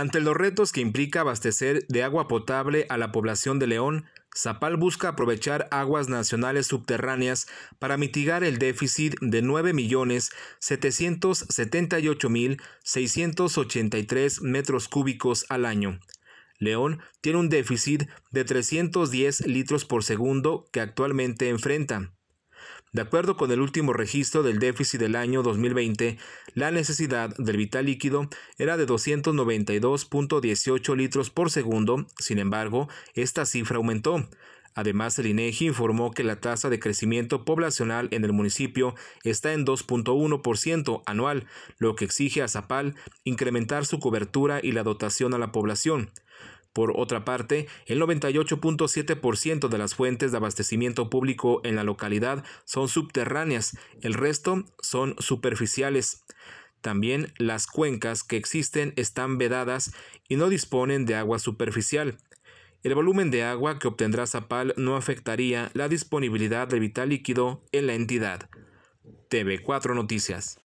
Ante los retos que implica abastecer de agua potable a la población de León, Zapal busca aprovechar aguas nacionales subterráneas para mitigar el déficit de 9.778.683 metros cúbicos al año. León tiene un déficit de 310 litros por segundo que actualmente enfrenta. De acuerdo con el último registro del déficit del año 2020, la necesidad del vital líquido era de 292.18 litros por segundo, sin embargo, esta cifra aumentó. Además, el INEGI e informó que la tasa de crecimiento poblacional en el municipio está en 2.1% anual, lo que exige a Zapal incrementar su cobertura y la dotación a la población. Por otra parte, el 98.7% de las fuentes de abastecimiento público en la localidad son subterráneas, el resto son superficiales. También las cuencas que existen están vedadas y no disponen de agua superficial. El volumen de agua que obtendrá Zapal no afectaría la disponibilidad de vital líquido en la entidad. TV4 Noticias.